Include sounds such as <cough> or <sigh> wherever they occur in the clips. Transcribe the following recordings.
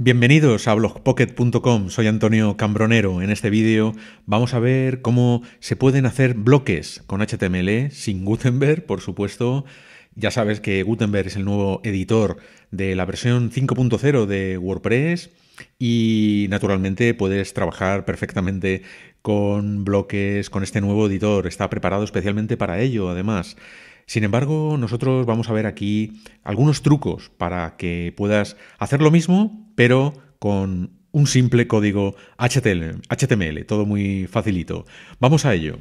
Bienvenidos a blogpocket.com, soy Antonio Cambronero. En este vídeo vamos a ver cómo se pueden hacer bloques con HTML sin Gutenberg, por supuesto. Ya sabes que Gutenberg es el nuevo editor de la versión 5.0 de WordPress y naturalmente puedes trabajar perfectamente con bloques, con este nuevo editor. Está preparado especialmente para ello, además. Sin embargo, nosotros vamos a ver aquí algunos trucos para que puedas hacer lo mismo, pero con un simple código HTML, todo muy facilito. Vamos a ello.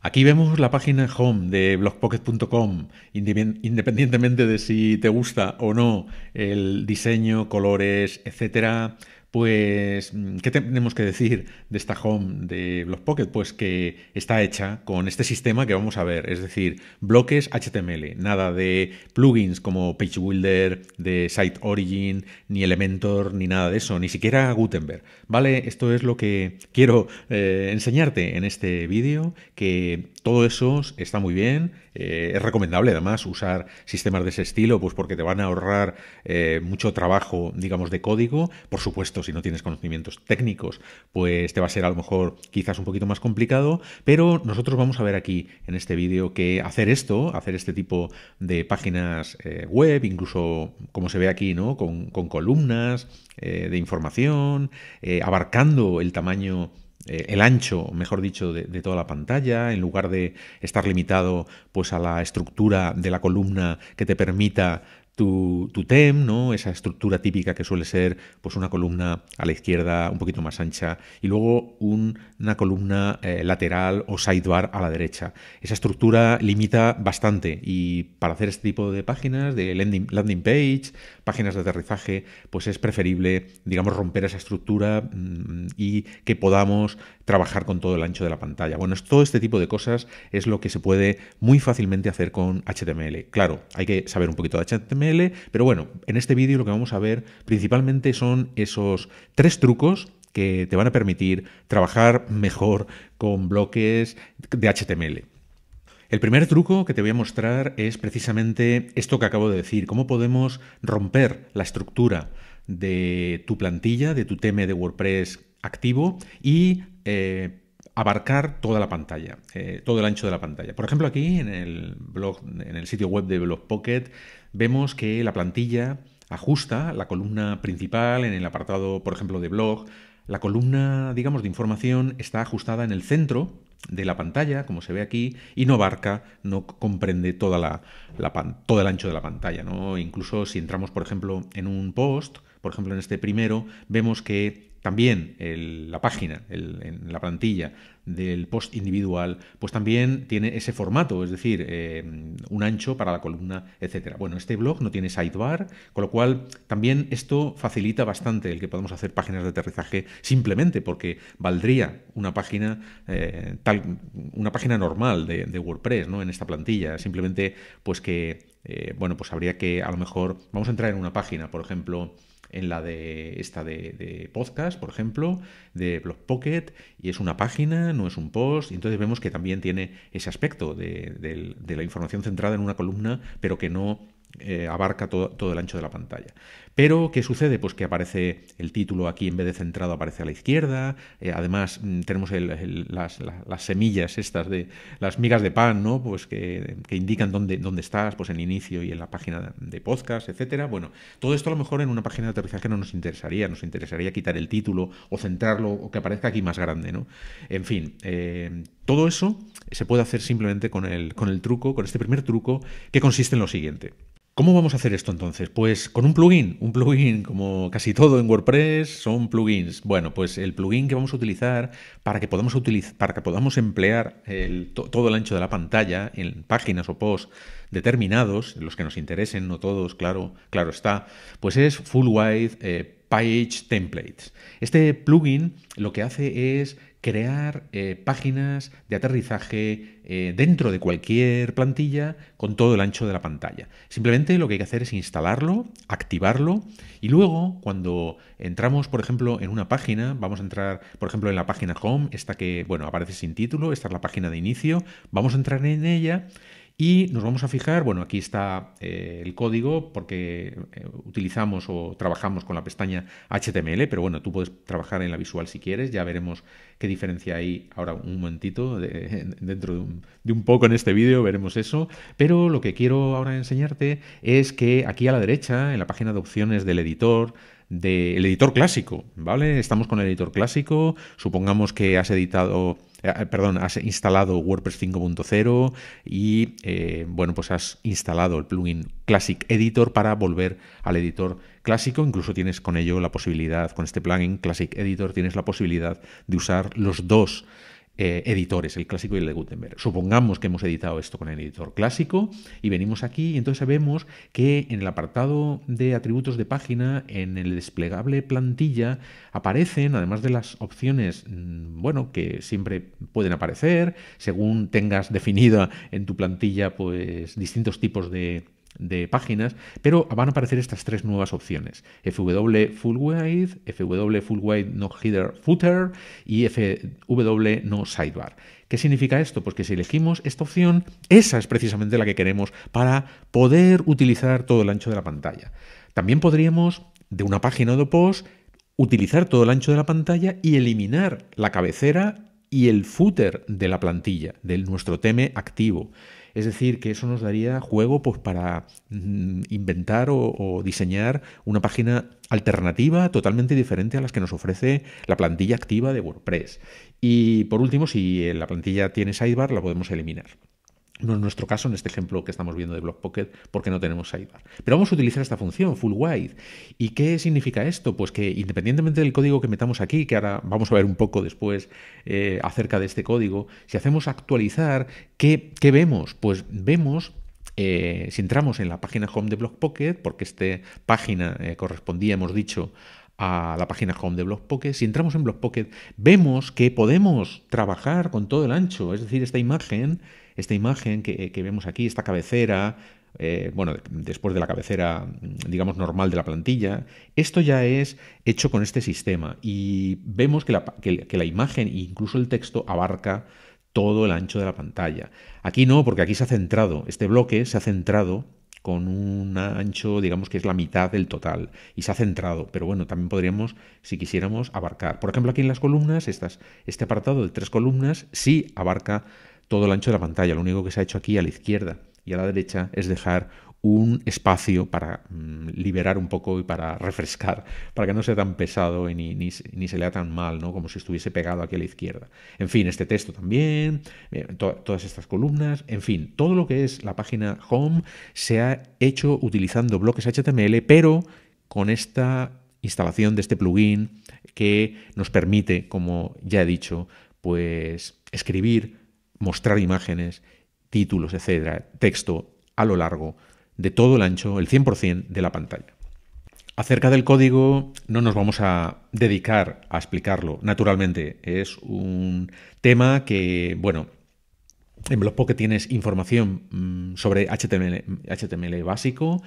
Aquí vemos la página home de blogpocket.com, independientemente de si te gusta o no el diseño, colores, etcétera. Pues, mm, ¿qué tenemos que decir de esta home de Pocket, Pues que está hecha con este sistema que vamos a ver, es decir, bloques HTML, nada de plugins como Page Builder de Site Origin, ni Elementor, ni nada de eso, ni siquiera Gutenberg. ¿Vale? Esto es lo que quiero eh, enseñarte en este vídeo, que todo eso está muy bien. Eh, es recomendable además usar sistemas de ese estilo, pues porque te van a ahorrar eh, mucho trabajo, digamos, de código. Por supuesto, si no tienes conocimientos técnicos, pues te va a ser a lo mejor quizás un poquito más complicado. Pero nosotros vamos a ver aquí en este vídeo que hacer esto, hacer este tipo de páginas eh, web, incluso como se ve aquí, ¿no? Con, con columnas de información, abarcando el tamaño eh, el ancho, mejor dicho, de, de, toda la pantalla, en lugar de estar limitado pues, a la estructura de la columna que te permita tu, TEM, ¿no? esa estructura típica que suele ser pues una columna a la izquierda un poquito más ancha y luego una columna eh, lateral o sidebar a la derecha. Esa estructura limita bastante y para hacer este tipo de páginas, de landing, page, páginas de aterrizaje, pues es preferible, digamos, romper esa estructura mm, y que podamos trabajar con todo el ancho de la pantalla. Bueno, todo este tipo de cosas es lo que se puede muy fácilmente hacer con HTML. Claro, hay que saber un poquito de HTML pero bueno, en este vídeo lo que vamos a ver principalmente son esos tres trucos que te van a permitir trabajar mejor con bloques de HTML. El primer truco que te voy a mostrar es precisamente esto que acabo de decir, cómo podemos romper la estructura de tu plantilla, de tu tema de WordPress activo y eh, abarcar toda la pantalla, eh, todo el ancho de la pantalla. Por ejemplo, aquí en el blog, en el sitio web de Blog Pocket, vemos que la plantilla ajusta la columna principal en el apartado, por ejemplo, de blog. La columna, digamos, de información está ajustada en el centro de la pantalla, como se ve aquí, y no abarca, no comprende toda la, todo el ancho de la pantalla. ¿no? Incluso si entramos, por ejemplo, en un post, por ejemplo, en este primero, vemos que también la página, en la plantilla del post individual, pues también tiene ese formato, es decir, eh, un ancho para la columna, etcétera. Bueno, este blog no tiene sidebar, con lo cual también esto facilita bastante el que podamos hacer páginas de aterrizaje simplemente porque valdría una página eh, tal, una página normal de, WordPress, ¿no? En esta plantilla, simplemente pues que eh, bueno, pues habría que a lo mejor vamos a entrar en una página, por ejemplo en la de esta de, podcast, por ejemplo, de Blog Pocket, y es una página, no es un post, y entonces vemos que también tiene ese aspecto de, de la información centrada en una columna, pero que no eh, abarca todo, el ancho de la pantalla. Pero, ¿qué sucede? Pues que aparece el título aquí, en vez de centrado, aparece a la izquierda. Eh, además, mm, tenemos las, semillas estas de las migas de pan, ¿no? Pues que, indican dónde, dónde estás, pues en inicio y en la página de podcast, etcétera. Bueno, todo esto a lo mejor en una página de aterrizaje no nos interesaría, nos interesaría quitar el título o centrarlo o que aparezca aquí más grande, ¿no? En fin, eh, todo eso se puede hacer simplemente con con el truco, con este primer truco, que consiste en lo siguiente. ¿Cómo vamos a hacer esto entonces? Pues con un plugin, un plugin como casi todo en WordPress son plugins. Bueno, pues el plugin que vamos a utilizar para que podamos, para que podamos emplear todo el ancho de la pantalla en páginas o posts determinados, los que nos interesen, no todos, claro, claro está, pues es Full Wide eh, Page Templates. Este plugin lo que hace es crear eh, páginas de aterrizaje eh, dentro de cualquier plantilla con todo el ancho de la pantalla. Simplemente lo que hay que hacer es instalarlo, activarlo y luego cuando entramos, por ejemplo, en una página, vamos a entrar, por ejemplo, en la página home, esta que, bueno, aparece sin título, esta es la página de inicio, vamos a entrar en ella y nos vamos a fijar, bueno, aquí está eh, el código porque eh, utilizamos o trabajamos con la pestaña HTML, pero bueno, tú puedes trabajar en la visual si quieres, ya veremos qué diferencia hay ahora un momentito, <laughs> dentro de un, poco en este vídeo veremos eso, pero lo que quiero ahora enseñarte es que aquí a la derecha, en la página de opciones del editor, del editor clásico, ¿vale? Estamos con el editor clásico, supongamos que has editado eh, eh, perdón, has instalado WordPress 5.0 y eh, bueno, pues has instalado el plugin Classic Editor para volver al editor clásico. Incluso tienes con ello la posibilidad, con este plugin Classic Editor, tienes la posibilidad de usar los dos eh, editores, el clásico y el de Gutenberg. Supongamos que hemos editado esto con el editor clásico y venimos aquí y entonces vemos que en el apartado de atributos de página, en el desplegable plantilla, aparecen, además de las opciones, mm, bueno, que siempre pueden aparecer, según tengas definida en tu plantilla, pues distintos tipos de de páginas, pero van a aparecer estas tres nuevas opciones: FW Full Width, FW Full Width No Header Footer y FW No Sidebar. ¿Qué significa esto? Pues que si elegimos esta opción, esa es precisamente la que queremos para poder utilizar todo el ancho de la pantalla. También podríamos, de una página de post, utilizar todo el ancho de la pantalla y eliminar la cabecera y el footer de la plantilla, de nuestro tema activo. Es decir, que eso nos daría juego pues, para mm, inventar o, o diseñar una página alternativa totalmente diferente a las que nos ofrece la plantilla activa de WordPress. Y por último, si la plantilla tiene sidebar, la podemos eliminar. No en nuestro caso en este ejemplo que estamos viendo de Block porque no tenemos sidebar. Pero vamos a utilizar esta función full wide. ¿Y qué significa esto? Pues que independientemente del código que metamos aquí, que ahora vamos a ver un poco después eh, acerca de este código, si hacemos actualizar, ¿qué, qué vemos? Pues vemos eh, si entramos en la página home de Block porque esta página eh, correspondía, hemos dicho, a la página home de Blockpocket, si entramos en Blockpocket, vemos que podemos trabajar con todo el ancho, es decir, esta imagen esta imagen eh, que, vemos aquí, esta cabecera, eh, bueno, después de la cabecera, mm, digamos, normal de la plantilla, esto ya es hecho con este sistema y vemos que la, que la imagen e incluso el texto abarca todo el ancho de la pantalla. Aquí no, porque aquí se ha centrado, este bloque se ha centrado con un ancho, digamos que es la mitad del total y se ha centrado, pero bueno, también podríamos, si quisiéramos, abarcar. Por ejemplo, aquí en las columnas, estas, este apartado de tres columnas sí abarca todo el ancho de la pantalla, lo único que se ha hecho aquí a la izquierda y a la derecha es dejar un espacio para mm, liberar un poco y para refrescar, para que no sea tan pesado y ni, se lea tan mal, ¿no? como si estuviese pegado aquí a la izquierda. En fin, este texto también, eh, todas estas columnas, en fin, todo lo que es la página home se ha hecho utilizando bloques HTML, pero con esta instalación de este plugin que nos permite, como ya he dicho, pues escribir, mostrar imágenes, títulos, etcétera, texto a lo largo de todo el ancho, el 100% de la pantalla. Acerca del código no nos vamos a dedicar a explicarlo, naturalmente. Es un tema que, bueno, en Blogpocket tienes información mm, sobre HTML, HTML básico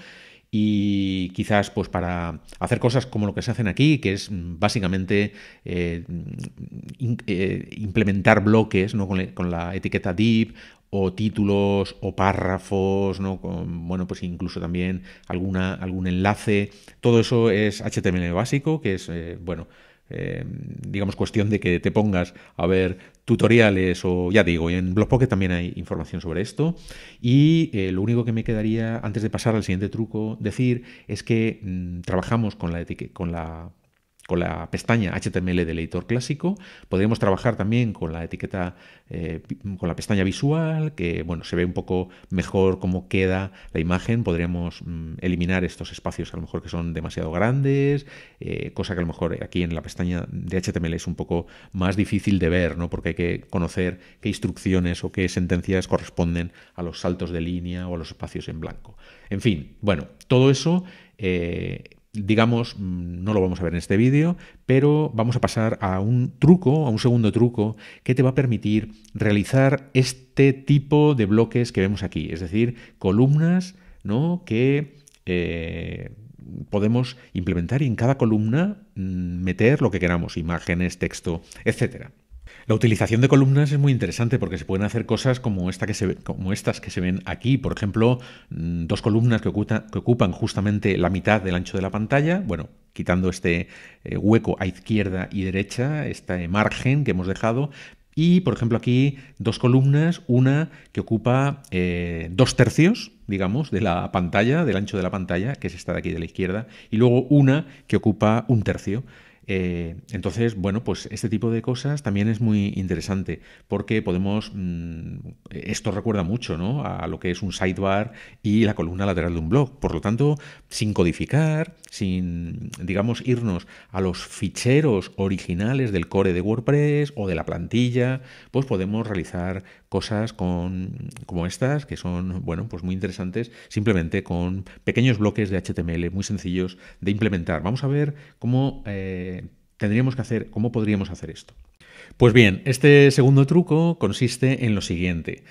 y quizás pues para hacer cosas como lo que se hacen aquí, que es mm, básicamente eh, mm, eh, implementar bloques ¿no? con, la etiqueta div o títulos o párrafos, ¿no? Con, bueno, pues incluso también alguna, algún enlace. Todo eso es HTML básico, que es, eh, bueno, eh, digamos, cuestión de que te pongas a ver tutoriales o, ya digo, en Blogpocket también hay información sobre esto. Y eh, lo único que me quedaría, antes de pasar al siguiente truco, decir es que mm, trabajamos con la, con la con la pestaña HTML del editor clásico. Podríamos trabajar también con la etiqueta, eh, con la pestaña visual, que bueno, se ve un poco mejor cómo queda la imagen. Podríamos mm, eliminar estos espacios a lo mejor que son demasiado grandes, eh, cosa que a lo mejor aquí en la pestaña de HTML es un poco más difícil de ver, ¿no? porque hay que conocer qué instrucciones o qué sentencias corresponden a los saltos de línea o a los espacios en blanco. En fin, bueno, todo eso... Eh, digamos, mm, no lo vamos a ver en este vídeo, pero vamos a pasar a un truco, a un segundo truco que te va a permitir realizar este tipo de bloques que vemos aquí, es decir, columnas ¿no? que eh, podemos implementar y en cada columna mm, meter lo que queramos, imágenes, texto, etcétera. La utilización de columnas es muy interesante porque se pueden hacer cosas como, esta que se, como estas que se ven aquí. Por ejemplo, mm, dos columnas que, ocupan justamente la mitad del ancho de la pantalla. Bueno, quitando este eh, hueco a izquierda y derecha, este margen que hemos dejado. Y, por ejemplo, aquí dos columnas, una que ocupa eh, dos tercios, digamos, de la pantalla, del ancho de la pantalla, que es esta de aquí de la izquierda, y luego una que ocupa un tercio. Eh, entonces, bueno, pues este tipo de cosas también es muy interesante porque podemos, mm, esto recuerda mucho ¿no? a lo que es un sidebar y la columna lateral de un blog. Por lo tanto, sin codificar, sin, digamos, irnos a los ficheros originales del core de WordPress o de la plantilla, pues podemos realizar cosas con, como estas que son, bueno, pues muy interesantes simplemente con pequeños bloques de HTML muy sencillos de implementar. Vamos a ver cómo... Eh, tendríamos que hacer, ¿cómo podríamos hacer esto? Pues bien, este segundo truco consiste en lo siguiente.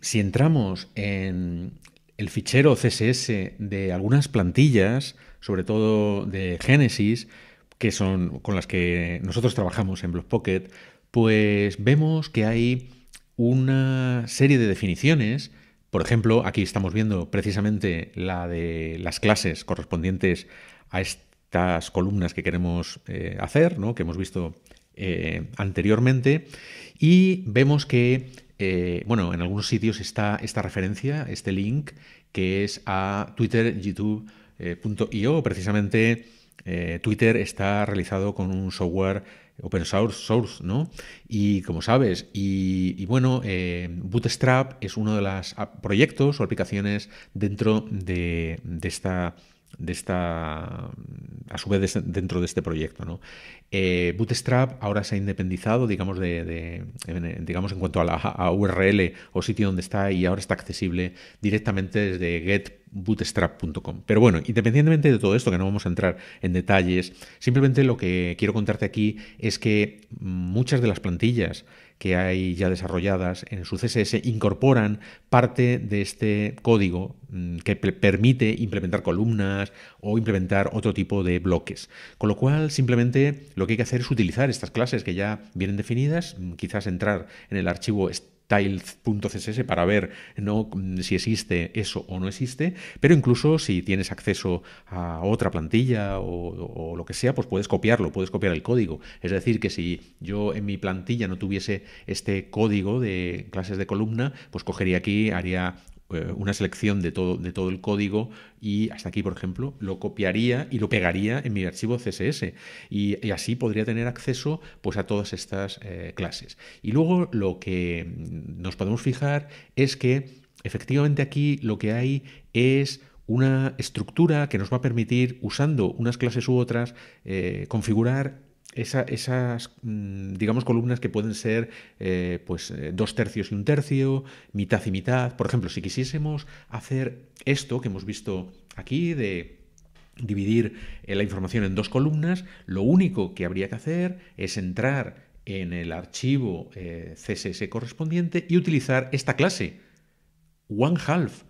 Si entramos en el fichero CSS de algunas plantillas, sobre todo de Genesis, que son con las que nosotros trabajamos en Blockpocket, pues vemos que hay una serie de definiciones. Por ejemplo, aquí estamos viendo precisamente la de las clases correspondientes a este columnas que queremos eh, hacer, que hemos visto eh, anteriormente, y vemos que, eh, bueno, en algunos sitios está esta referencia, este link, que es a Twitter, precisamente Twitter está realizado con un software open source, ¿no? Y como sabes, y, bueno, Bootstrap es uno de los proyectos o aplicaciones dentro de, esta de esta, a su vez este, dentro de este proyecto. ¿no? Eh, Bootstrap ahora se ha independizado, digamos, de, en, digamos en cuanto a la URL o sitio donde está y ahora está accesible directamente desde get bootstrap.com. Pero bueno, independientemente de todo esto, que no vamos a entrar en detalles, simplemente lo que quiero contarte aquí es que muchas de las plantillas que hay ya desarrolladas en su CSS incorporan parte de este código mm, que permite implementar columnas o implementar otro tipo de bloques. Con lo cual, simplemente lo que hay que hacer es utilizar estas clases que ya vienen definidas, mm, quizás entrar en el archivo tiles.css para ver ¿no? si existe eso o no existe, pero incluso si tienes acceso a otra plantilla o, o, lo que sea, pues puedes copiarlo, puedes copiar el código. Es decir, que si yo en mi plantilla no tuviese este código de clases de columna, pues cogería aquí, haría eh, una selección de todo, de todo el código y hasta aquí, por ejemplo, lo copiaría y lo pegaría en mi archivo CSS. Y, así podría tener acceso pues, a todas estas eh, clases. Y luego lo que nos podemos fijar es que efectivamente aquí lo que hay es una estructura que nos va a permitir, usando unas clases u otras, eh, configurar esas, mm, digamos, columnas que pueden ser eh, pues, eh, dos tercios y un tercio, mitad y mitad. Por ejemplo, si quisiésemos hacer esto que hemos visto aquí de dividir eh, la información en dos columnas, lo único que habría que hacer es entrar en el archivo CSS correspondiente y utilizar esta clase, one half.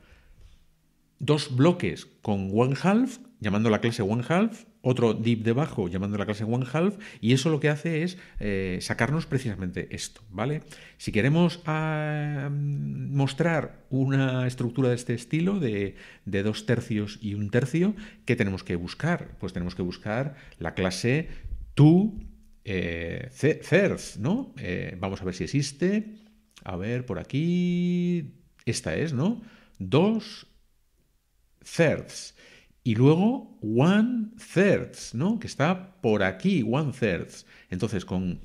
Dos bloques con one half, llamando la clase one half, otro dip debajo llamando la clase one half y eso lo que hace es eh, sacarnos precisamente esto, ¿vale? Si queremos ah, mostrar una estructura de este estilo de, dos tercios y un tercio, ¿qué tenemos que buscar? Pues tenemos que buscar la clase two eh, thirds, ¿no? Eh, vamos a ver si existe. A ver, por aquí... Esta es, ¿no? Dos thirds. Y luego one thirds, ¿no? Que está por aquí, one thirds. Entonces, con,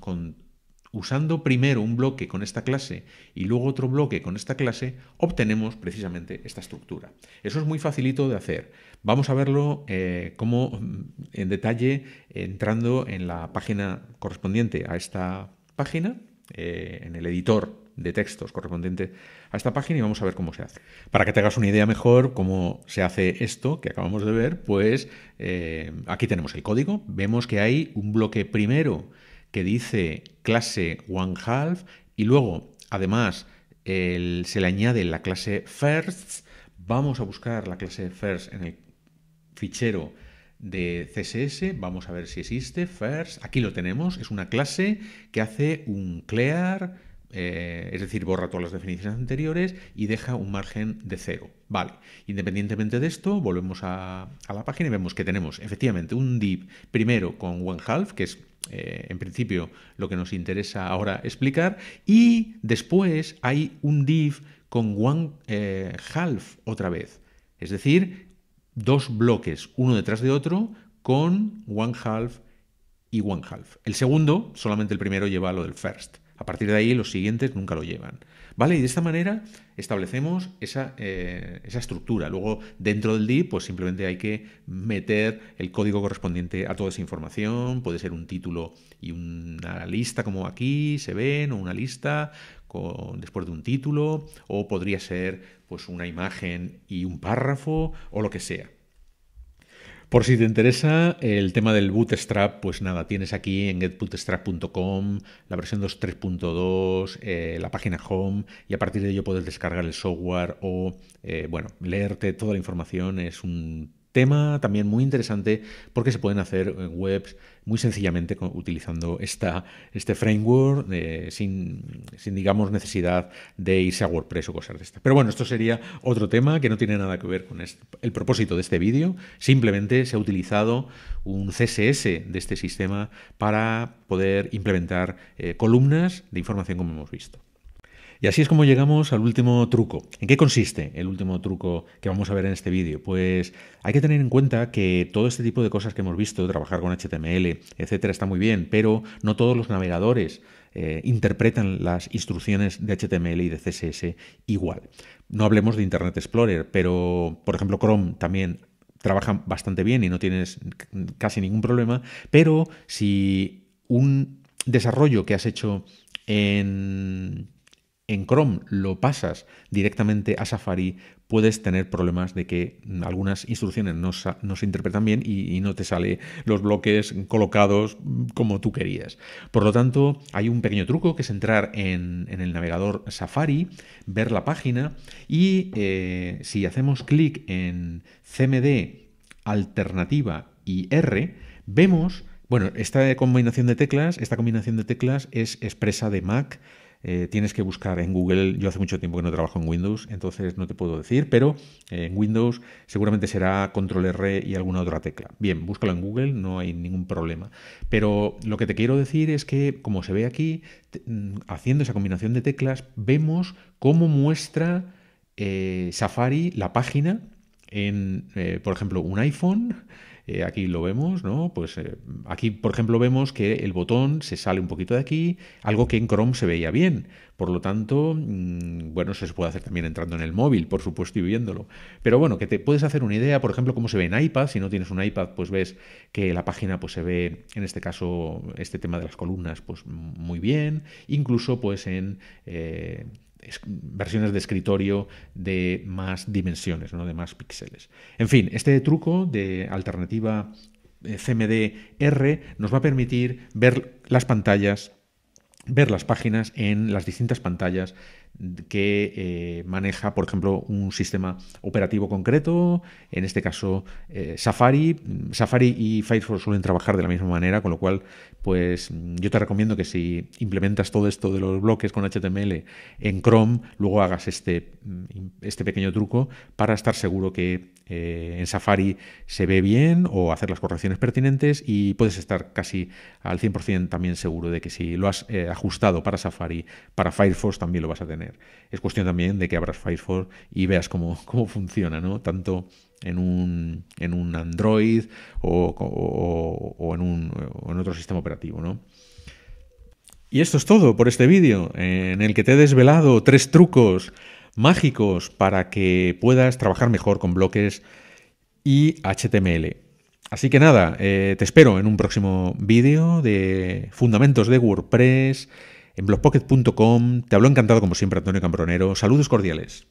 usando primero un bloque con esta clase y luego otro bloque con esta clase, obtenemos precisamente esta estructura. Eso es muy facilito de hacer. Vamos a verlo eh, como mm, en detalle entrando en la página correspondiente a esta página, eh, en el editor de textos correspondiente a esta página y vamos a ver cómo se hace. Para que te hagas una idea mejor cómo se hace esto que acabamos de ver, pues eh, aquí tenemos el código, vemos que hay un bloque primero que dice clase one half y luego además se le añade la clase first, vamos a buscar la clase first en el fichero de CSS, vamos a ver si existe, first, aquí lo tenemos, es una clase que hace un clear, eh, es decir, borra todas las definiciones anteriores y deja un margen de cero. Vale, independientemente de esto, volvemos a, la página y vemos que tenemos efectivamente un div primero con one half, que es eh, en principio lo que nos interesa ahora explicar, y después hay un div con one eh, half otra vez, es decir, dos bloques, uno detrás de otro, con one half y one half. El segundo, solamente el primero lleva lo del first. A partir de ahí los siguientes nunca lo llevan. ¿Vale? Y de esta manera establecemos esa, eh, esa estructura. Luego, dentro del DIP, pues simplemente hay que meter el código correspondiente a toda esa información. Puede ser un título y una lista como aquí se ven, o una lista con, después de un título, o podría ser pues una imagen y un párrafo, o lo que sea. Por si te interesa el tema del Bootstrap, pues nada, tienes aquí en getbootstrap.com la versión 2.3.2, eh, la página home y a partir de ello puedes descargar el software o, eh, bueno, leerte toda la información. Es un Tema también muy interesante porque se pueden hacer eh, webs muy sencillamente utilizando esta, este framework sin, digamos, necesidad de irse a WordPress o cosas de esta. Pero bueno, esto sería otro tema que no tiene nada que ver con el propósito de este vídeo. Simplemente se ha utilizado un CSS de este sistema para poder implementar eh, columnas de información como hemos visto. Y así es como llegamos al último truco. ¿En qué consiste el último truco que vamos a ver en este vídeo? Pues hay que tener en cuenta que todo este tipo de cosas que hemos visto, trabajar con HTML, etcétera, está muy bien, pero no todos los navegadores eh, interpretan las instrucciones de HTML y de CSS igual. No hablemos de Internet Explorer, pero por ejemplo Chrome también trabaja bastante bien y no tienes casi ningún problema, pero si un desarrollo que has hecho en en Chrome lo pasas directamente a Safari, puedes tener problemas de que algunas instrucciones no, se interpretan bien y, no te sale los bloques colocados como tú querías. Por lo tanto, hay un pequeño truco que es entrar en, el navegador Safari, ver la página y eh, si hacemos clic en CMD alternativa y R, vemos bueno, esta combinación de teclas, esta combinación de teclas es expresa de Mac eh, tienes que buscar en Google. Yo hace mucho tiempo que no trabajo en Windows, entonces no te puedo decir, pero eh, en Windows seguramente será Control R y alguna otra tecla. Bien, búscalo en Google, no hay ningún problema. Pero lo que te quiero decir es que, como se ve aquí, mm, haciendo esa combinación de teclas, vemos cómo muestra eh, Safari la página en, por ejemplo, un iPhone eh, aquí lo vemos, ¿no? Pues eh, aquí, por ejemplo, vemos que el botón se sale un poquito de aquí, algo que en Chrome se veía bien. Por lo tanto, mm, bueno, se puede hacer también entrando en el móvil, por supuesto, y viéndolo. Pero bueno, que te puedes hacer una idea, por ejemplo, cómo se ve en iPad. Si no tienes un iPad, pues ves que la página pues, se ve, en este caso, este tema de las columnas, pues muy bien. Incluso, pues en... Eh, versiones de escritorio de más dimensiones, ¿no? de más píxeles. En fin, este truco de alternativa eh, CMD-R nos va a permitir ver las pantallas ver las páginas en las distintas pantallas que eh, maneja, por ejemplo, un sistema operativo concreto, en este caso eh, Safari. Safari y Firefox suelen trabajar de la misma manera, con lo cual, pues mm, yo te recomiendo que si implementas todo esto de los bloques con HTML en Chrome, luego hagas este, mm, este pequeño truco para estar seguro que eh, en Safari se ve bien o hacer las correcciones pertinentes y puedes estar casi al 100% también seguro de que si lo has eh, ajustado para Safari, para Firefox también lo vas a tener. Es cuestión también de que abras Firefox y veas cómo, <laughs> funciona, ¿no? Tanto en un, Android o, en un, otro sistema operativo, Y esto es todo por este vídeo en el que te he desvelado tres trucos mágicos para que puedas trabajar mejor con bloques y HTML. Así que nada, eh, te espero en un próximo vídeo de Fundamentos de WordPress en blogpocket.com. Te hablo encantado como siempre Antonio Cambronero. Saludos cordiales.